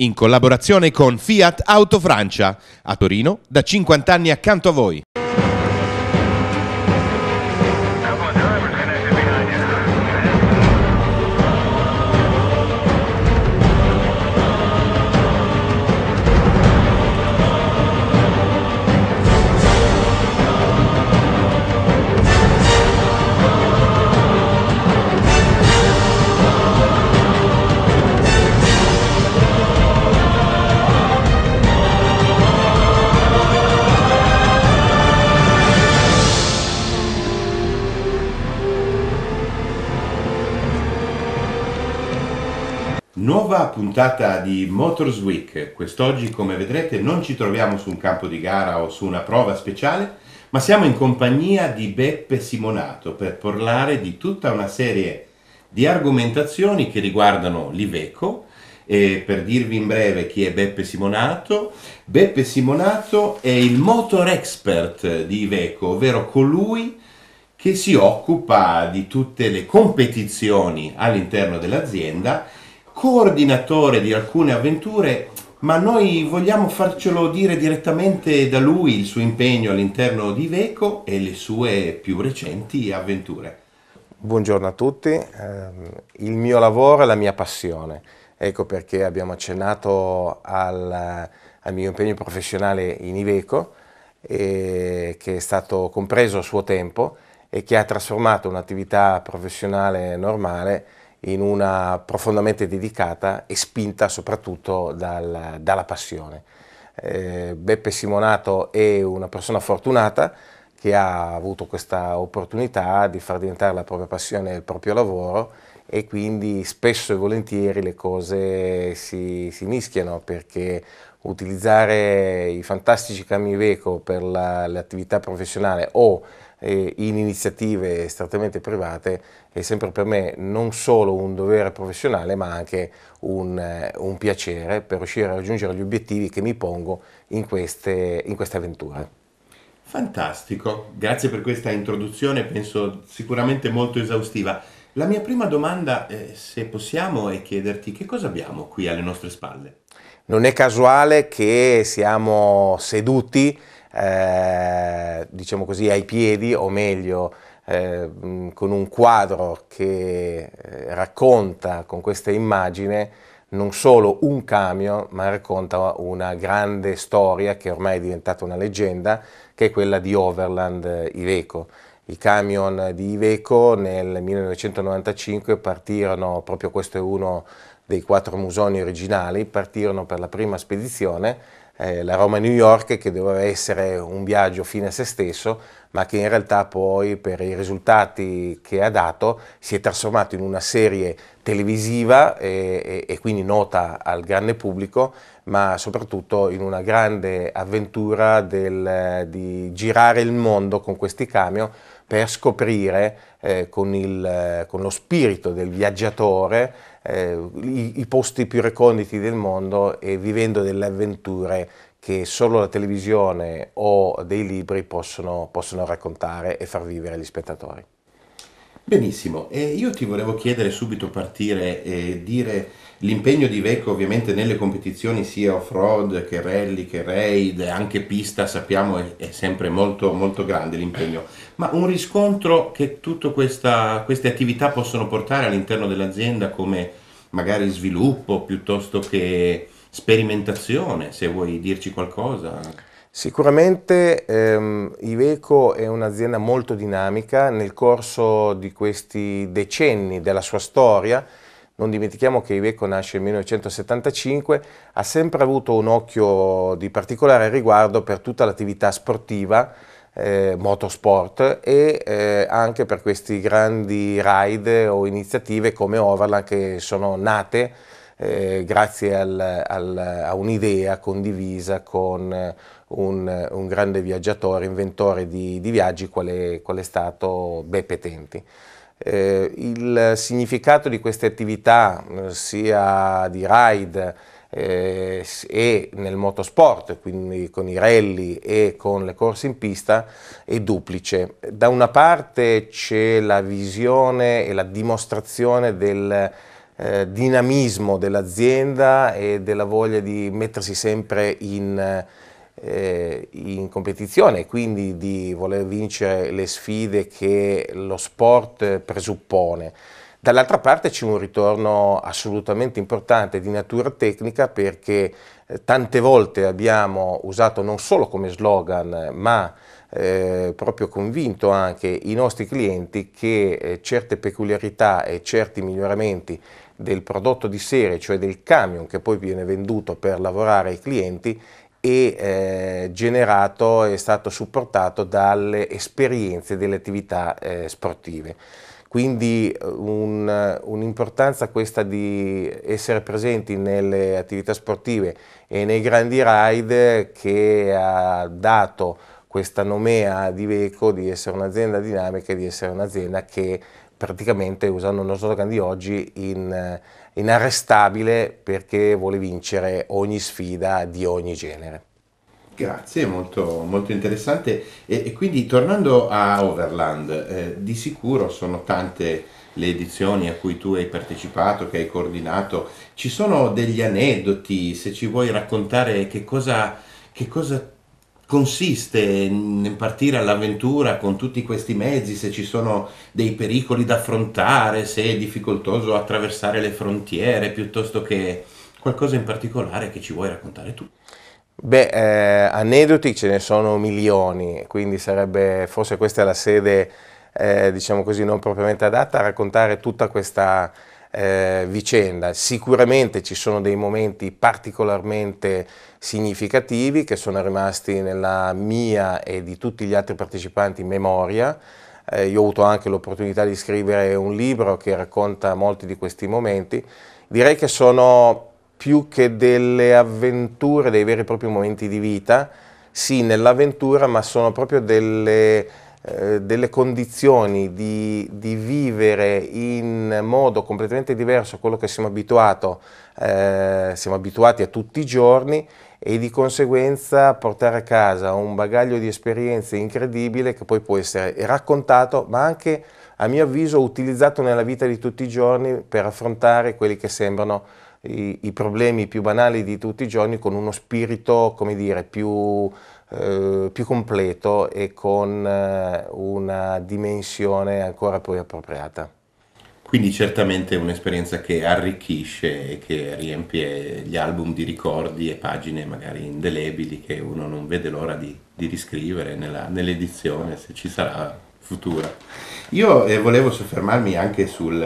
in collaborazione con Fiat Auto Francia, a Torino da 50 anni accanto a voi. puntata di Motors Week. Quest'oggi, come vedrete, non ci troviamo su un campo di gara o su una prova speciale, ma siamo in compagnia di Beppe Simonato per parlare di tutta una serie di argomentazioni che riguardano l'Iveco. E per dirvi in breve chi è Beppe Simonato, Beppe Simonato è il motor expert di Iveco, ovvero colui che si occupa di tutte le competizioni all'interno dell'azienda coordinatore di alcune avventure, ma noi vogliamo farcelo dire direttamente da lui il suo impegno all'interno di Iveco e le sue più recenti avventure. Buongiorno a tutti, ehm, il mio lavoro è la mia passione, ecco perché abbiamo accennato al, al mio impegno professionale in Iveco, che è stato compreso a suo tempo e che ha trasformato un'attività professionale normale in una profondamente dedicata e spinta soprattutto dal, dalla passione. Eh, Beppe Simonato è una persona fortunata che ha avuto questa opportunità di far diventare la propria passione il proprio lavoro e quindi spesso e volentieri le cose si, si mischiano perché utilizzare i fantastici Iveco per l'attività la, professionale o eh, in iniziative strettamente private è sempre per me non solo un dovere professionale ma anche un, eh, un piacere per riuscire a raggiungere gli obiettivi che mi pongo in queste, in queste avventure. Fantastico, grazie per questa introduzione, penso sicuramente molto esaustiva. La mia prima domanda, eh, se possiamo, è chiederti che cosa abbiamo qui alle nostre spalle. Non è casuale che siamo seduti eh, diciamo così, ai piedi, o meglio, eh, con un quadro che eh, racconta con questa immagine non solo un camion, ma racconta una grande storia che ormai è diventata una leggenda, che è quella di Overland eh, Iveco. I camion di Iveco nel 1995 partirono, proprio questo è uno dei quattro musoni originali, partirono per la prima spedizione eh, la Roma-New York che doveva essere un viaggio fine a se stesso, ma che in realtà poi per i risultati che ha dato si è trasformato in una serie televisiva e, e, e quindi nota al grande pubblico, ma soprattutto in una grande avventura del, di girare il mondo con questi camion per scoprire eh, con, il, con lo spirito del viaggiatore eh, i, i posti più reconditi del mondo e vivendo delle avventure che solo la televisione o dei libri possono, possono raccontare e far vivere gli spettatori. Benissimo, e io ti volevo chiedere subito partire e dire l'impegno di Vecco ovviamente nelle competizioni sia off-road che rally che raid, anche pista sappiamo è, è sempre molto, molto grande l'impegno, ma un riscontro che tutte queste attività possono portare all'interno dell'azienda come magari sviluppo piuttosto che sperimentazione, se vuoi dirci qualcosa. Sicuramente ehm, Iveco è un'azienda molto dinamica, nel corso di questi decenni della sua storia, non dimentichiamo che Iveco nasce nel 1975, ha sempre avuto un occhio di particolare riguardo per tutta l'attività sportiva, eh, motorsport e eh, anche per questi grandi ride o iniziative come Overland che sono nate eh, grazie al, al, a un'idea condivisa con eh, un, un, grande viaggiatore, inventore di, di viaggi qual è, qual è, stato Beppe Tenti. Eh, il significato di queste attività eh, sia di ride eh, e nel motorsport, quindi con i rally e con le corse in pista, è duplice. Da una parte c'è la visione e la dimostrazione del eh, dinamismo dell'azienda e della voglia di mettersi sempre in, eh, in competizione e quindi di voler vincere le sfide che lo sport presuppone. Dall'altra parte c'è un ritorno assolutamente importante di natura tecnica perché eh, tante volte abbiamo usato non solo come slogan ma eh, proprio convinto anche i nostri clienti che eh, certe peculiarità e certi miglioramenti del prodotto di serie, cioè del camion che poi viene venduto per lavorare ai clienti, e eh, generato è stato supportato dalle esperienze delle attività eh, sportive. Quindi un'importanza questa di essere presenti nelle attività sportive e nei grandi ride che ha dato questa nomea di Veco di essere un'azienda dinamica e di essere un'azienda che praticamente, usando uno slogan di oggi, in, inarrestabile perché vuole vincere ogni sfida di ogni genere. Grazie, molto, molto interessante. E, e, quindi tornando a Overland, eh, di sicuro sono tante le edizioni a cui tu hai partecipato, che hai coordinato. Ci sono degli aneddoti, se ci vuoi raccontare che cosa, che cosa consiste nel partire all'avventura con tutti questi mezzi, se ci sono dei pericoli da affrontare, se è difficoltoso attraversare le frontiere, piuttosto che qualcosa in particolare che ci vuoi raccontare tu. Beh, eh, aneddoti ce ne sono milioni, quindi sarebbe forse questa è la sede, eh, diciamo così, non propriamente adatta a raccontare tutta questa eh, vicenda. Sicuramente ci sono dei momenti particolarmente significativi che sono rimasti nella mia e di tutti gli altri partecipanti in memoria. Eh, io ho avuto anche l'opportunità di scrivere un libro che racconta molti di questi momenti. Direi che sono più che delle avventure, dei veri e propri momenti di vita, sì nell'avventura, ma sono proprio delle, eh, delle condizioni di, di, vivere in modo completamente diverso a quello che siamo, abituato, eh, siamo abituati a tutti i giorni e di conseguenza portare a casa un bagaglio di esperienze incredibile che poi può essere raccontato, ma anche a mio avviso utilizzato nella vita di tutti i giorni per affrontare quelli che sembrano i, i, problemi più banali di tutti i giorni con uno spirito, come dire, più, eh, più completo e con eh, una dimensione ancora poi appropriata. Quindi certamente è un'esperienza che arricchisce e che riempie gli album di ricordi e pagine magari indelebili che uno non vede l'ora di, di riscrivere nella, nell'edizione se ci sarà futura. Io eh, volevo soffermarmi anche sul,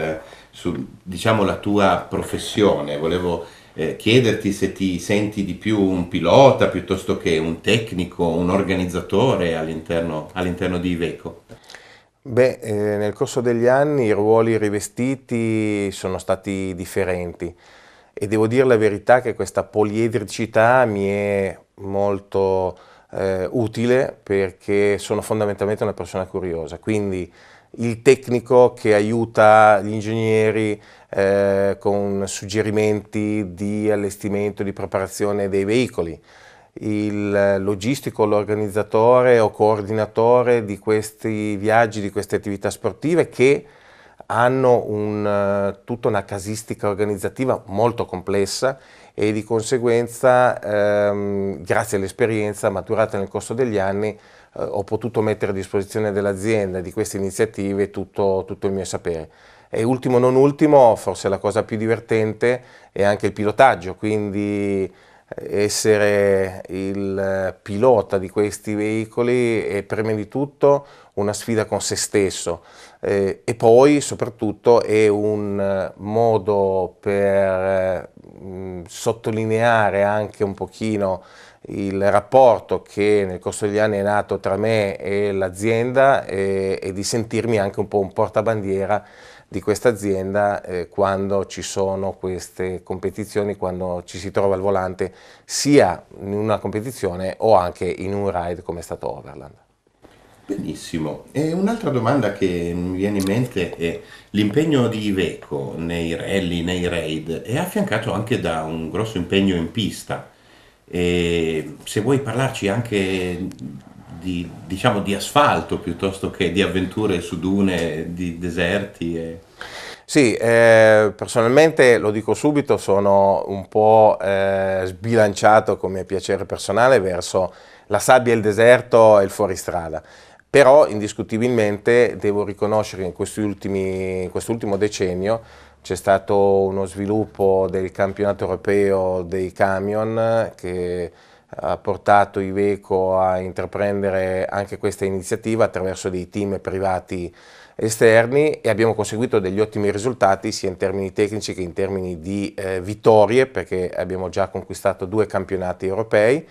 su diciamo, la tua professione, volevo eh, chiederti se ti senti di più un pilota piuttosto che un tecnico, un organizzatore all'interno, all'interno di Iveco. Beh, eh, nel corso degli anni i ruoli rivestiti sono stati differenti e devo dire la verità che questa poliedricità mi è molto eh, utile perché sono fondamentalmente una persona curiosa, quindi il tecnico che aiuta gli ingegneri eh, con suggerimenti di allestimento, di preparazione dei veicoli, il logistico, l'organizzatore o coordinatore di questi viaggi, di queste attività sportive che hanno un, eh, tutta una casistica organizzativa molto complessa e di conseguenza, ehm, grazie all'esperienza maturata nel corso degli anni, ho potuto mettere a disposizione dell'azienda di queste iniziative tutto, tutto il mio sapere. E ultimo non ultimo, forse la cosa più divertente è anche il pilotaggio, quindi eh, essere il pilota di questi veicoli è prima di tutto una sfida con se stesso eh, e poi soprattutto è un modo per eh, sottolineare anche un pochino il rapporto che nel corso degli anni è nato tra me e l'azienda e, e, di sentirmi anche un po' un portabandiera di questa azienda eh, quando ci sono queste competizioni, quando ci si trova al volante sia in una competizione o anche in un ride come è stato Overland. Benissimo, e un'altra domanda che mi viene in mente è l'impegno di Iveco nei rally, nei raid è affiancato anche da un grosso impegno in pista e se vuoi parlarci anche di, diciamo, di asfalto piuttosto che di avventure su dune, di deserti. E... Sì, eh, personalmente lo dico subito, sono un po' eh, sbilanciato come piacere personale verso la sabbia, il deserto e il fuoristrada però indiscutibilmente devo riconoscere che in quest'ultimo decennio c'è stato uno sviluppo del campionato europeo dei camion che ha portato Iveco a intraprendere anche questa iniziativa attraverso dei team privati esterni e abbiamo conseguito degli ottimi risultati sia in termini tecnici che in termini di eh, vittorie perché abbiamo già conquistato due campionati europei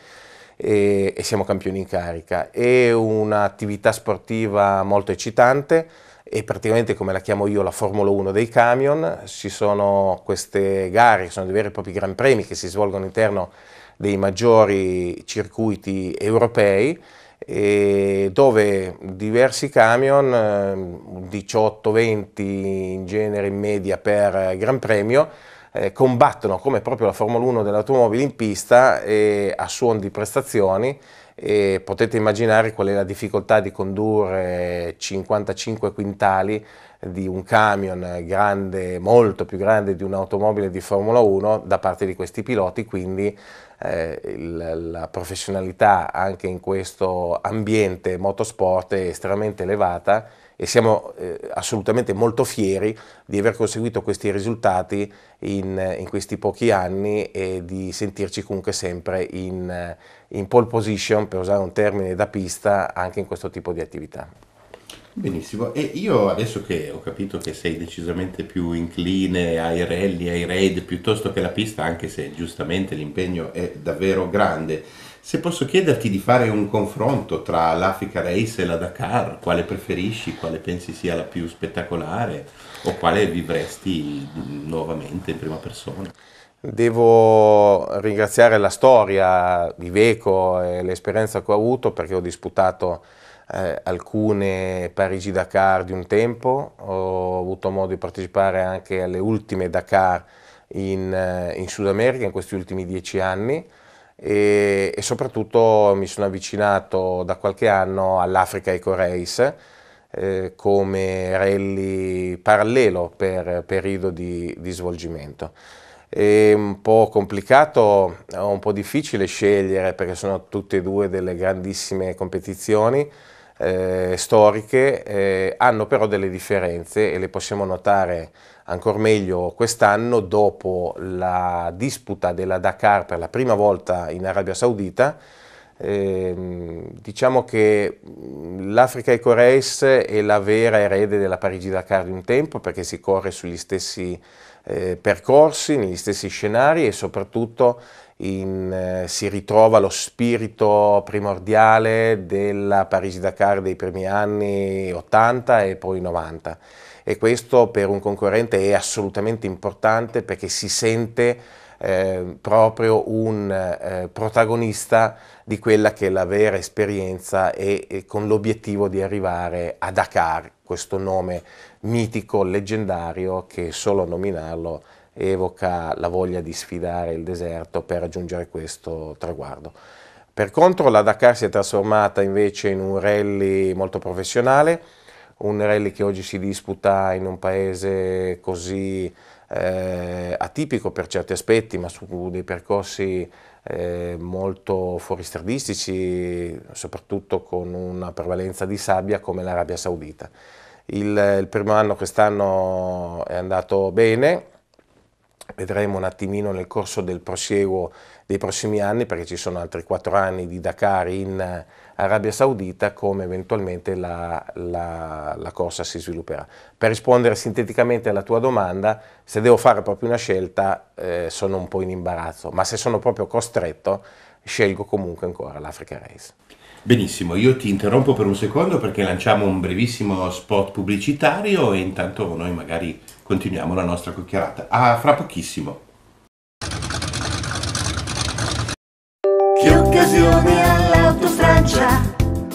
e, e siamo campioni in carica. È un'attività sportiva molto eccitante è praticamente come la chiamo io la Formula 1 dei camion, ci sono queste gare, sono dei veri e propri gran premi che si svolgono all'interno dei maggiori circuiti europei dove diversi camion, 18-20 ehm, in genere in media per Gran Premio, eh, combattono come proprio la Formula 1 dell'automobile in pista a suon di prestazioni e potete immaginare qual è la difficoltà di condurre 55 quintali di un camion grande, molto più grande di un'automobile di Formula 1 da parte di questi piloti, quindi eh, il, la professionalità anche in questo ambiente motorsport è estremamente elevata e siamo eh, assolutamente molto fieri di aver conseguito questi risultati in, eh, in, questi pochi anni e di sentirci comunque sempre in, eh, in pole position, per usare un termine da pista, anche in questo tipo di attività. Benissimo, e io adesso che ho capito che sei decisamente più incline ai rally, ai raid piuttosto che alla pista, anche se giustamente l'impegno è davvero grande, se posso chiederti di fare un confronto tra l'Africa Race e la Dakar, quale preferisci, quale pensi sia la più spettacolare o quale vivresti nuovamente in prima persona? Devo ringraziare la storia di Veco e l'esperienza che ho avuto perché ho disputato eh, alcune Parigi Dakar di un tempo, ho avuto modo di partecipare anche alle ultime Dakar in, eh, in Sud America in questi ultimi dieci anni e, e soprattutto mi sono avvicinato da qualche anno all'Africa Eco Race eh, come rally parallelo per periodo di, di svolgimento è un po' complicato, un po' difficile scegliere perché sono tutte e due delle grandissime competizioni eh, storiche, eh, hanno però delle differenze e le possiamo notare ancora meglio quest'anno dopo la disputa della Dakar per la prima volta in Arabia Saudita. Eh, diciamo che mm, l'Africa Eco Race è la vera erede della Parigi Dakar di un tempo perché si corre sugli stessi eh, percorsi, negli stessi scenari e soprattutto in, eh, si ritrova lo spirito primordiale della Parigi Dakar dei primi anni 80 e poi 90 e questo per un concorrente è assolutamente importante perché si sente eh, proprio un eh, protagonista di quella che è la vera esperienza e, e con l'obiettivo di arrivare a Dakar, questo nome mitico, leggendario, che solo nominarlo evoca la voglia di sfidare il deserto per raggiungere questo traguardo. Per contro la Dakar si è trasformata invece in un rally molto professionale, un rally che oggi si disputa in un paese così eh, atipico per certi aspetti, ma su dei percorsi eh, molto fuoristradistici, soprattutto con una prevalenza di sabbia come l'Arabia Saudita. Il, il primo anno quest'anno è andato bene, vedremo un attimino nel corso del prosieguo dei prossimi anni, perché ci sono altri quattro anni di Dakar in eh, Arabia Saudita, come eventualmente la, la, la, corsa si svilupperà. Per rispondere sinteticamente alla tua domanda, se devo fare proprio una scelta eh, sono un po' in imbarazzo, ma se sono proprio costretto scelgo comunque ancora l'Africa Race. Benissimo, io ti interrompo per un secondo perché lanciamo un brevissimo spot pubblicitario e intanto noi magari continuiamo la nostra chiacchierata. A fra pochissimo. Che occasione all'Auto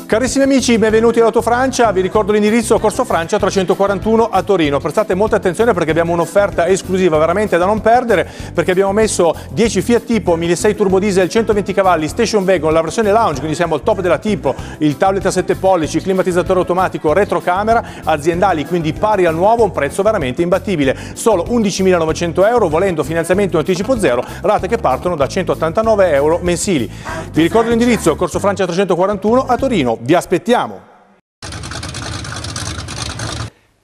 Carissimi amici, benvenuti all'Auto Francia. Vi ricordo l'indirizzo Corso Francia 341 a Torino. Prestate molta attenzione perché abbiamo un'offerta esclusiva veramente da non perdere perché abbiamo messo 10 Fiat Tipo 1600 turbo diesel 120 cavalli station wagon, la versione lounge, quindi siamo al top della Tipo, il tablet a 7 pollici, climatizzatore automatico, retrocamera, aziendali, quindi pari al nuovo, un prezzo veramente imbattibile. Solo 11.900 euro, volendo finanziamento in anticipo zero, rate che partono da 189 euro mensili. Vi ricordo l'indirizzo Corso Francia 341 a Torino vi aspettiamo!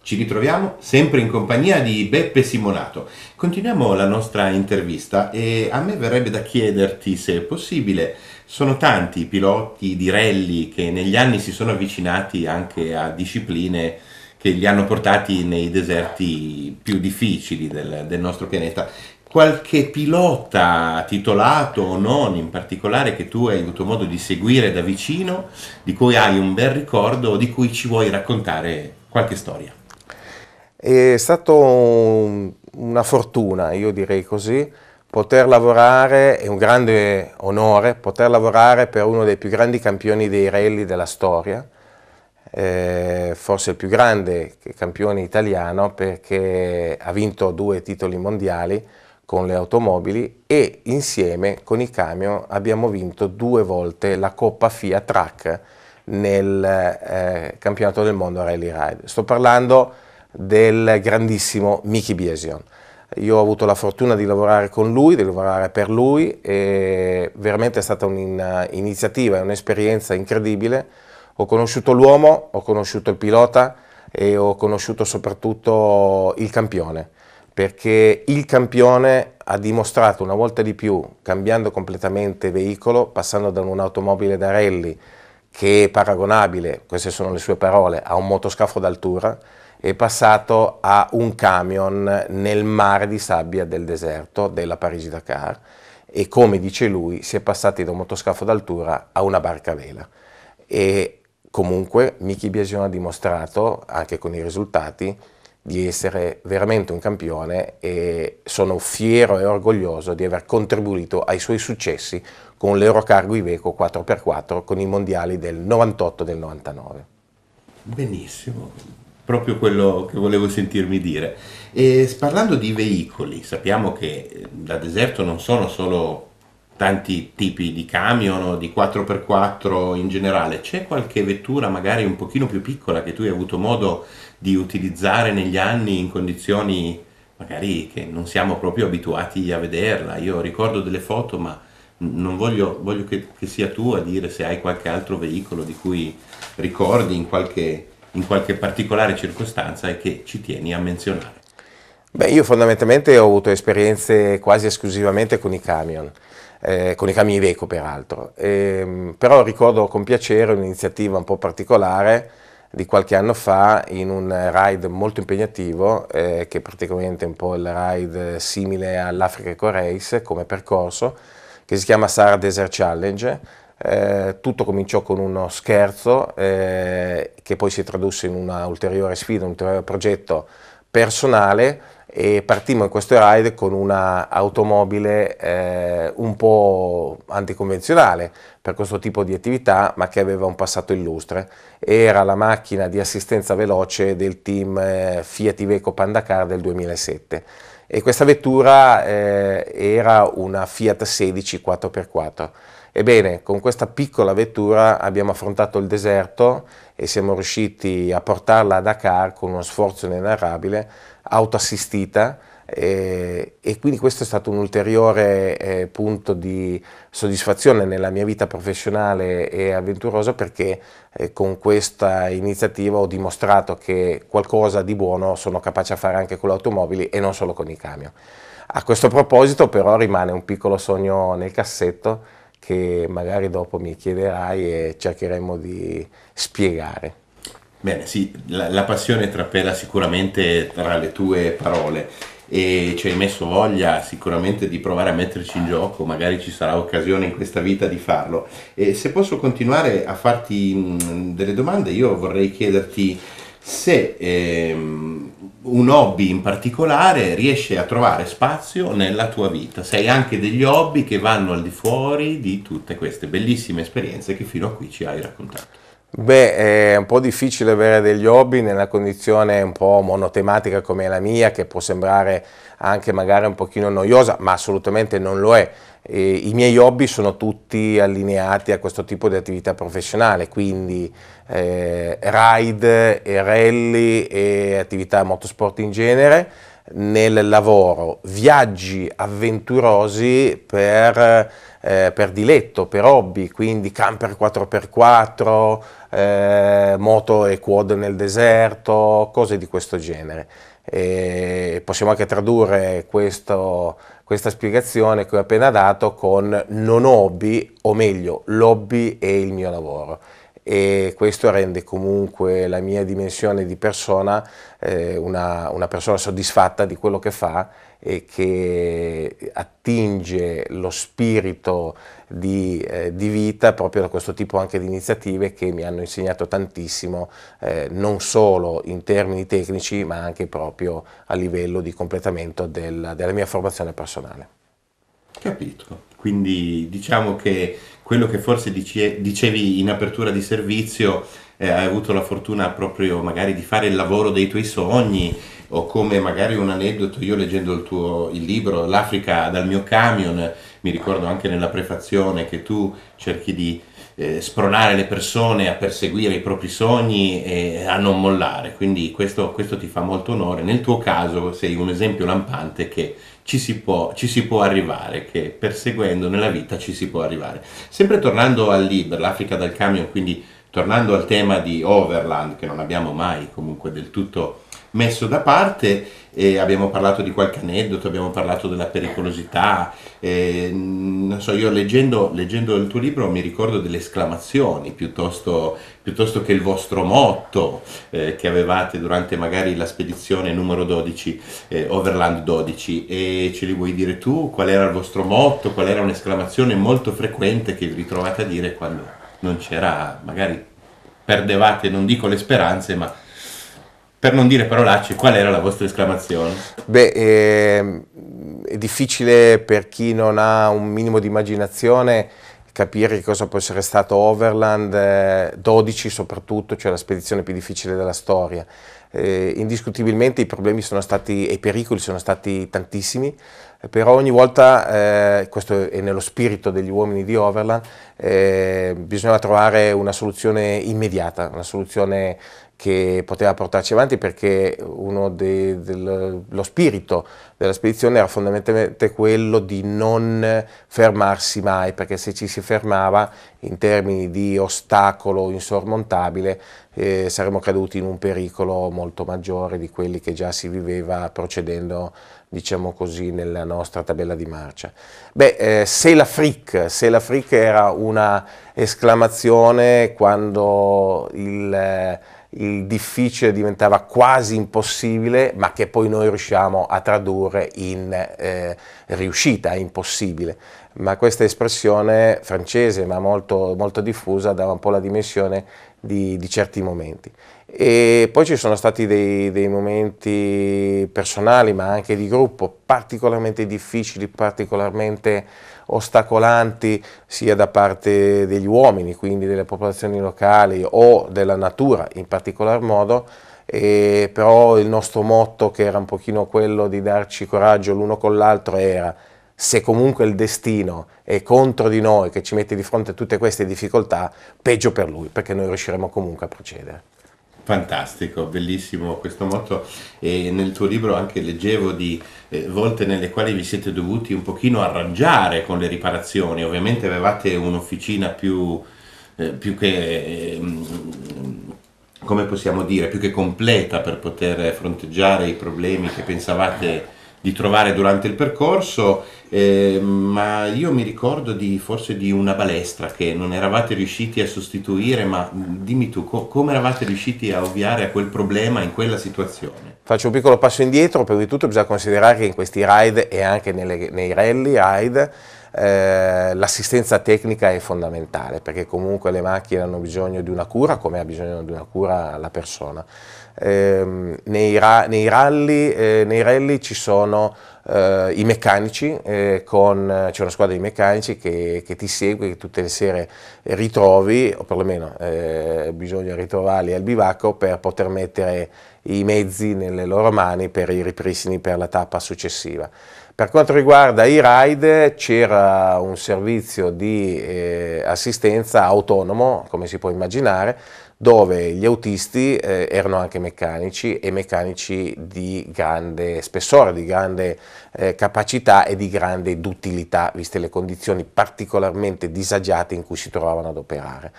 Ci ritroviamo sempre in compagnia di Beppe Simonato. Continuiamo la nostra intervista e a me verrebbe da chiederti se è possibile. Sono tanti i piloti di rally che negli anni si sono avvicinati anche a discipline che li hanno portati nei deserti più difficili del, del nostro pianeta qualche pilota titolato o non in particolare che tu hai avuto modo di seguire da vicino, di cui hai un bel ricordo, o di cui ci vuoi raccontare qualche storia? È stata una fortuna, io direi così, poter lavorare, è un grande onore poter lavorare per uno dei più grandi campioni dei rally della storia, eh, forse il più grande campione italiano perché ha vinto due titoli mondiali, con le automobili e insieme con i camion abbiamo vinto due volte la Coppa FIA Track nel eh, campionato del mondo Rally Ride. Sto parlando del grandissimo Mickey Biesion. Io ho avuto la fortuna di lavorare con lui, di lavorare per lui e veramente è stata un'iniziativa, eh, un'esperienza incredibile. Ho conosciuto l'uomo, ho conosciuto il pilota e ho conosciuto soprattutto il campione perché il campione ha dimostrato una volta di più, cambiando completamente veicolo, passando da un'automobile da rally che è paragonabile, queste sono le sue parole, a un motoscafo d'altura, è passato a un camion nel mare di sabbia del deserto della Parigi-Dakar e come dice lui si è passati da un motoscafo d'altura a una barca a vela. E comunque Miki Biasion ha dimostrato, anche con i risultati, di essere veramente un campione e sono fiero e orgoglioso di aver contribuito ai suoi successi con l'Eurocargo Iveco 4x4 con i mondiali del 98 e del 99. Benissimo, proprio quello che volevo sentirmi dire. E parlando di veicoli, sappiamo che eh, da deserto non sono solo tanti tipi di camion o di 4x4 in generale, c'è qualche vettura magari un pochino più piccola che tu hai avuto modo di di utilizzare negli anni in condizioni magari che non siamo proprio abituati a vederla. Io ricordo delle foto, ma non voglio, voglio che, che, sia tu a dire se hai qualche altro veicolo di cui ricordi in qualche, in qualche particolare circostanza e che ci tieni a menzionare. Beh, io fondamentalmente ho avuto esperienze quasi esclusivamente con i camion. Eh, con i camion Iveco peraltro, eh, però ricordo con piacere un'iniziativa un po' particolare di qualche anno fa in un ride molto impegnativo eh, che è praticamente un po' il ride simile all'Africa Eco Race come percorso che si chiama Sahara Desert Challenge eh, tutto cominciò con uno scherzo eh, che poi si tradusse in un'ulteriore sfida, un ulteriore progetto personale e partimmo in questo ride con un'automobile eh, un po' anticonvenzionale per questo tipo di attività, ma che aveva un passato illustre. Era la macchina di assistenza veloce del team eh, Fiat Iveco Pandacar del 2007 e questa vettura eh, era una Fiat 16 4x4. Ebbene, con questa piccola vettura abbiamo affrontato il deserto e siamo riusciti a portarla a Dakar con uno sforzo inenarrabile autoassistita eh, e quindi questo è stato un ulteriore eh, punto di soddisfazione nella mia vita professionale e avventurosa perché eh, con questa iniziativa ho dimostrato che qualcosa di buono sono capace a fare anche con le automobili e non solo con i camion. A questo proposito però rimane un piccolo sogno nel cassetto che magari dopo mi chiederai e cercheremo di spiegare. Bene, sì, la, la passione trapela sicuramente tra le tue parole e ci hai messo voglia sicuramente di provare a metterci in gioco, magari ci sarà occasione in questa vita di farlo. E se posso continuare a farti mm, delle domande, io vorrei chiederti se ehm, un hobby in particolare riesce a trovare spazio nella tua vita. se hai anche degli hobby che vanno al di fuori di tutte queste bellissime esperienze che fino a qui ci hai raccontato. Beh, è un po' difficile avere degli hobby nella condizione un po' monotematica come la mia, che può sembrare anche magari un pochino noiosa, ma assolutamente non lo è. E I miei hobby sono tutti allineati a questo tipo di attività professionale, quindi eh, ride e rally e attività motorsport in genere nel lavoro, viaggi avventurosi per, eh, per diletto, per hobby, quindi camper 4x4, eh, moto e quad nel deserto, cose di questo genere. E possiamo anche tradurre questo, questa spiegazione che ho appena dato con non hobby, o meglio, l'hobby e il mio lavoro e questo rende comunque la mia dimensione di persona eh, una, una, persona soddisfatta di quello che fa e che attinge lo spirito di, eh, di vita proprio da questo tipo anche di iniziative che mi hanno insegnato tantissimo, eh, non solo in termini tecnici ma anche proprio a livello di completamento del, della mia formazione personale. Capito, quindi diciamo che quello che forse dice, dicevi in apertura di servizio, eh, hai avuto la fortuna proprio magari di fare il lavoro dei tuoi sogni o come magari un aneddoto, io leggendo il tuo il libro L'Africa dal mio camion, mi ricordo anche nella prefazione che tu cerchi di eh, spronare le persone a perseguire i propri sogni e a non mollare, quindi questo, questo ti fa molto onore. Nel tuo caso sei un esempio lampante che ci si, può, ci si può arrivare, che perseguendo nella vita ci si può arrivare. Sempre tornando al libro, l'Africa dal camion, quindi tornando al tema di Overland, che non abbiamo mai comunque del tutto messo da parte. Eh, abbiamo parlato di qualche aneddoto, abbiamo parlato della pericolosità. Eh, non so, io leggendo, leggendo, il tuo libro mi ricordo delle esclamazioni piuttosto, piuttosto che il vostro motto eh, che avevate durante magari la spedizione numero 12, eh, Overland 12. E ce li vuoi dire tu? Qual era il vostro motto? Qual era un'esclamazione molto frequente che vi ritrovate a dire quando non c'era, magari perdevate, non dico le speranze, ma per non dire parolacce, qual era la vostra esclamazione? Beh, eh, è difficile per chi non ha un minimo di immaginazione capire cosa può essere stato Overland, eh, 12 soprattutto, cioè la spedizione più difficile della storia. Eh, indiscutibilmente i problemi sono stati e i pericoli sono stati tantissimi, però ogni volta, eh, questo è nello spirito degli uomini di Overland, eh, bisognava trovare una soluzione immediata, una soluzione che poteva portarci avanti perché uno dei, del, lo spirito della spedizione era fondamentalmente quello di non fermarsi mai, perché se ci si fermava in termini di ostacolo insormontabile eh, saremmo caduti in un pericolo molto maggiore di quelli che già si viveva procedendo diciamo così, nella nostra tabella di marcia. Beh, eh, se la fric, se la fric era una esclamazione quando il... Eh, il difficile diventava quasi impossibile, ma che poi noi riusciamo a tradurre in eh, riuscita, impossibile. Ma questa espressione francese, ma molto, molto diffusa, dava un po' la dimensione di, di certi momenti. E poi ci sono stati dei, dei, momenti personali, ma anche di gruppo, particolarmente difficili, particolarmente ostacolanti sia da parte degli uomini, quindi delle popolazioni locali o della natura in particolar modo, e però il nostro motto che era un pochino quello di darci coraggio l'uno con l'altro era se comunque il destino è contro di noi, che ci mette di fronte a tutte queste difficoltà, peggio per lui, perché noi riusciremo comunque a procedere. Fantastico, bellissimo questo motto e nel tuo libro anche leggevo di eh, volte nelle quali vi siete dovuti un pochino arrangiare con le riparazioni, ovviamente avevate un'officina più, eh, più che... Eh, come possiamo dire, più che completa per poter fronteggiare i problemi che pensavate di trovare durante il percorso, eh, ma io mi ricordo di, forse di una balestra che non eravate riusciti a sostituire, ma mm, dimmi tu co- come eravate riusciti a ovviare a quel problema in quella situazione? Faccio un piccolo passo indietro, prima di tutto bisogna considerare che in questi ride e anche nelle, nei rally ride eh, l'assistenza tecnica è fondamentale perché comunque le macchine hanno bisogno di una cura come ha bisogno di una cura la persona ehm, nei, ra- nei, rally, eh, nei, rally, ci sono eh, i meccanici, eh, con, c'è una squadra di meccanici che, che, ti segue, che tutte le sere ritrovi, o perlomeno eh, bisogna ritrovarli al bivacco per poter mettere i mezzi nelle loro mani per i ripristini per la tappa successiva. Per quanto riguarda i ride c'era un servizio di eh, assistenza autonomo, come si può immaginare, dove gli autisti eh, erano anche meccanici e meccanici di grande spessore, di grande eh, capacità e di grande duttilità, viste le condizioni particolarmente disagiate in cui si trovavano ad operare.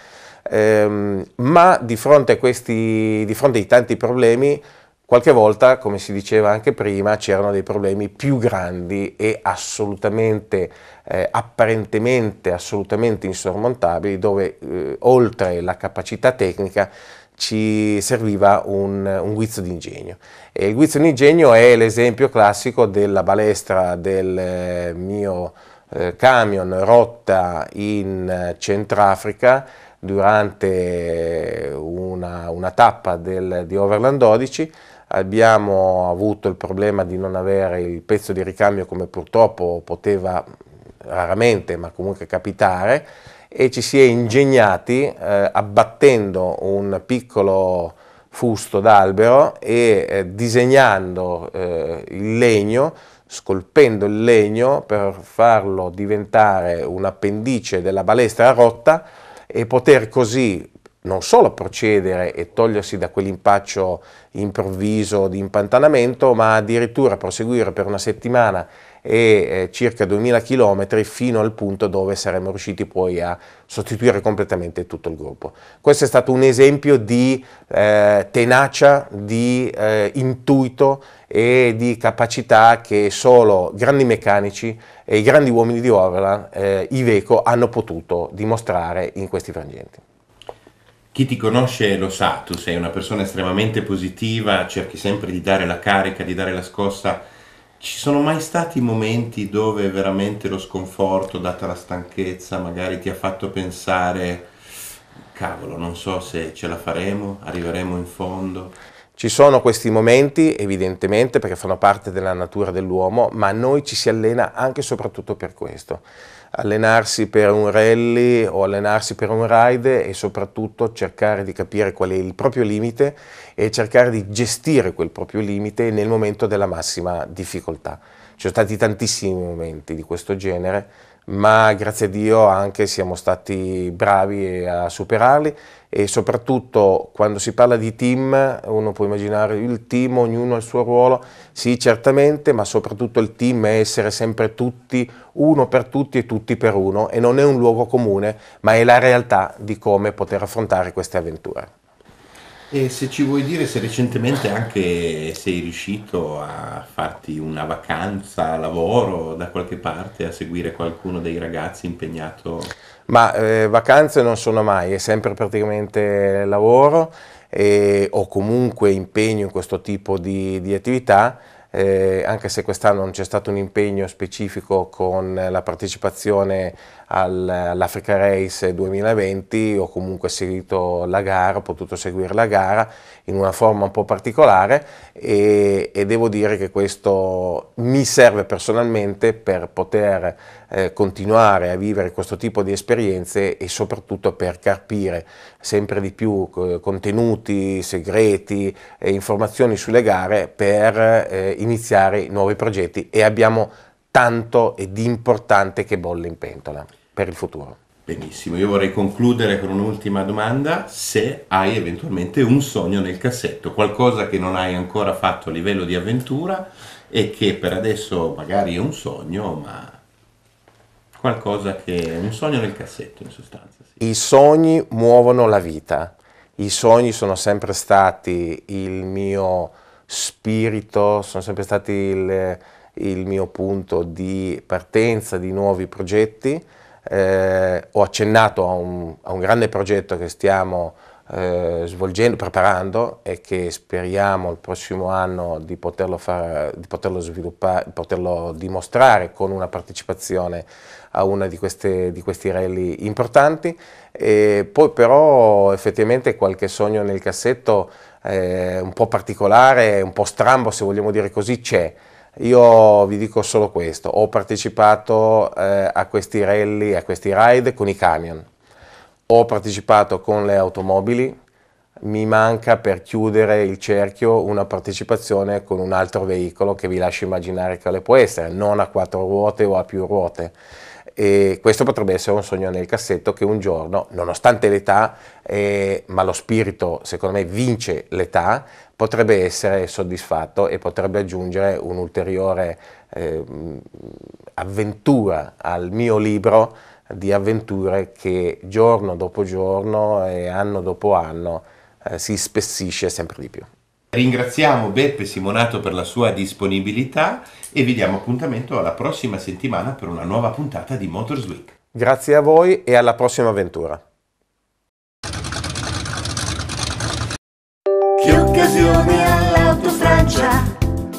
Ehm, ma di fronte, questi, di fronte ai tanti problemi, Qualche volta, come si diceva anche prima, c'erano dei problemi più grandi e assolutamente, eh, apparentemente, assolutamente insormontabili, dove eh, oltre la capacità tecnica ci serviva un, un guizzo d'ingegno. E il guizzo d'ingegno è l'esempio classico della balestra del eh, mio eh, camion rotta in eh, Centrafrica durante una, una tappa del, di Overland 12 abbiamo avuto il problema di non avere il pezzo di ricambio come purtroppo poteva raramente ma comunque capitare e ci si è ingegnati eh, abbattendo un piccolo fusto d'albero e eh, disegnando eh, il legno, scolpendo il legno per farlo diventare un appendice della balestra rotta e poter così non solo procedere e togliersi da quell'impaccio improvviso di impantanamento, ma addirittura proseguire per una settimana e eh, circa 2000 km fino al punto dove saremmo riusciti poi a sostituire completamente tutto il gruppo. Questo è stato un esempio di eh, tenacia, di eh, intuito e di capacità che solo grandi meccanici e i grandi uomini di Overland, eh, Iveco, hanno potuto dimostrare in questi frangenti chi ti conosce lo sa, tu sei una persona estremamente positiva, cerchi sempre di dare la carica, di dare la scossa. Ci sono mai stati momenti dove veramente lo sconforto, data la stanchezza, magari ti ha fatto pensare, cavolo, non so se ce la faremo, arriveremo in fondo? Ci sono questi momenti, evidentemente, perché fanno parte della natura dell'uomo, ma noi ci si allena anche e soprattutto per questo allenarsi per un rally o allenarsi per un ride e soprattutto cercare di capire qual è il proprio limite e cercare di gestire quel proprio limite nel momento della massima difficoltà. Ci sono stati tantissimi momenti di questo genere, ma grazie a Dio anche siamo stati bravi a superarli e soprattutto quando si parla di team, uno può immaginare il team, ognuno ha il suo ruolo, sì certamente, ma soprattutto il team è essere sempre tutti, uno per tutti e tutti per uno e non è un luogo comune, ma è la realtà di come poter affrontare queste avventure. E se ci vuoi dire se recentemente anche sei riuscito a farti una vacanza, lavoro da qualche parte, a seguire qualcuno dei ragazzi impegnato? Ma eh, vacanze non sono mai, è sempre praticamente lavoro e, o comunque impegno in questo tipo di, di attività. Eh, anche se quest'anno non c'è stato un impegno specifico con la partecipazione all'Africa Race 2020 ho comunque seguito la gara, ho potuto seguire la gara in una forma un po' particolare e, e devo dire che questo mi serve personalmente per poter eh, continuare a vivere questo tipo di esperienze e soprattutto per carpire sempre di più eh, contenuti, segreti e informazioni sulle gare per eh, iniziare nuovi progetti e abbiamo tanto e di importante che bolle in pentola per il futuro. Benissimo, io vorrei concludere con un'ultima domanda, se hai eventualmente un sogno nel cassetto, qualcosa che non hai ancora fatto a livello di avventura e che per adesso magari è un sogno, ma qualcosa che è un sogno nel cassetto in sostanza. Sì. I sogni muovono la vita, i sogni sono sempre stati il mio spirito, sono sempre stati il, il mio punto di partenza di nuovi progetti eh, ho accennato a un, a un, grande progetto che stiamo eh, svolgendo, preparando e che speriamo il prossimo anno di poterlo, far, di poterlo sviluppare, poterlo dimostrare con una partecipazione a una di, queste, di questi rally importanti. E poi però effettivamente qualche sogno nel cassetto eh, un po' particolare, un po' strambo se vogliamo dire così c'è. Io vi dico solo questo, ho partecipato eh, a questi rally, a questi ride con i camion, ho partecipato con le automobili, mi manca per chiudere il cerchio una partecipazione con un altro veicolo che vi lascio immaginare quale può essere, non a quattro ruote o a più ruote e questo potrebbe essere un sogno nel cassetto che un giorno, nonostante l'età, eh, ma lo spirito secondo me vince l'età, potrebbe essere soddisfatto e potrebbe aggiungere un'ulteriore eh, avventura al mio libro di avventure che giorno dopo giorno e anno dopo anno eh, si spessisce sempre di più. Ringraziamo Beppe Simonato per la sua disponibilità e vi diamo appuntamento alla prossima settimana per una nuova puntata di Motors Week. Grazie a voi e alla prossima avventura. Che occasione all'Auto Francia!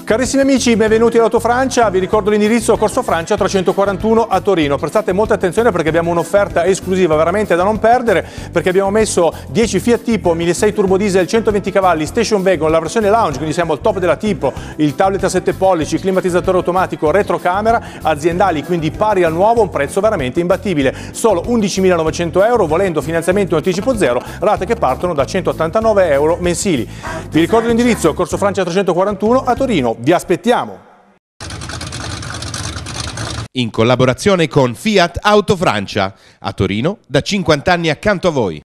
Carissimi amici, benvenuti all'Auto Francia. Vi ricordo l'indirizzo Corso Francia 341 a Torino. Prestate molta attenzione perché abbiamo un'offerta esclusiva veramente da non perdere perché abbiamo messo 10 Fiat Tipo 1600 turbo diesel 120 cavalli station wagon, la versione lounge, quindi siamo al top della Tipo, il tablet a 7 pollici, climatizzatore automatico, retrocamera, aziendali, quindi pari al nuovo, un prezzo veramente imbattibile. Solo 11.900 euro, volendo finanziamento in anticipo zero, rate che partono da 189 euro mensili. Vi ricordo l'indirizzo Corso Francia 341 a Torino vi aspettiamo! In collaborazione con Fiat Auto Francia, a Torino da 50 anni accanto a voi.